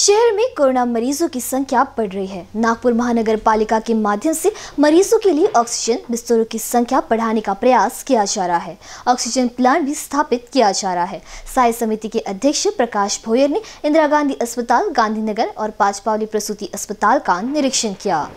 शहर में कोरोना मरीजों की संख्या बढ़ रही है नागपुर महानगर पालिका के माध्यम से मरीजों के लिए ऑक्सीजन बिस्तरों की संख्या बढ़ाने का प्रयास किया जा रहा है ऑक्सीजन प्लांट भी स्थापित किया जा रहा है साई समिति के अध्यक्ष प्रकाश भोयर ने इंदिरा गांधी अस्पताल गांधीनगर और पाचपावली प्रसूति अस्पताल का निरीक्षण किया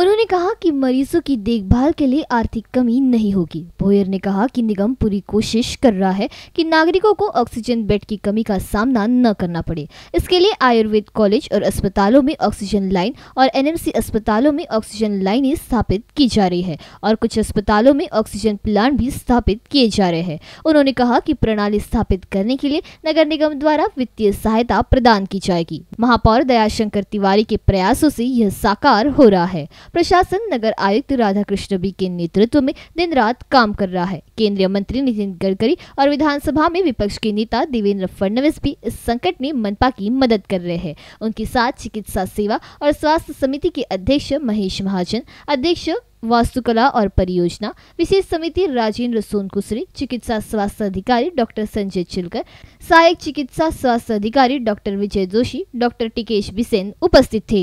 उन्होंने कहा कि मरीजों की देखभाल के लिए आर्थिक कमी नहीं होगी भोयर ने कहा कि निगम पूरी कोशिश कर रहा है कि नागरिकों को ऑक्सीजन बेड की कमी का सामना न करना पड़े इसके लिए आयुर्वेद कॉलेज और अस्पतालों में ऑक्सीजन लाइन और एनएमसी अस्पतालों में ऑक्सीजन लाइनें स्थापित की जा रही है और कुछ अस्पतालों में ऑक्सीजन प्लांट भी स्थापित किए जा रहे हैं उन्होंने कहा की प्रणाली स्थापित करने के लिए नगर निगम द्वारा वित्तीय सहायता प्रदान की जाएगी महापौर दयाशंकर तिवारी के प्रयासों से यह साकार हो रहा है प्रशासन नगर आयुक्त राधा कृष्ण बी के नेतृत्व में दिन रात काम कर रहा है केंद्रीय मंत्री नितिन गडकरी और विधानसभा में विपक्ष के नेता देवेंद्र फडणवीस भी इस संकट में मनपा की मदद कर रहे हैं उनके साथ चिकित्सा सेवा और स्वास्थ्य समिति के अध्यक्ष महेश महाजन अध्यक्ष वास्तुकला और परियोजना विशेष समिति राजेंद्र सोनकुसरे चिकित्सा स्वास्थ्य अधिकारी डॉक्टर संजय चिलकर सहायक चिकित्सा स्वास्थ्य अधिकारी डॉक्टर विजय जोशी डॉक्टर टिकेश बिसेन उपस्थित थे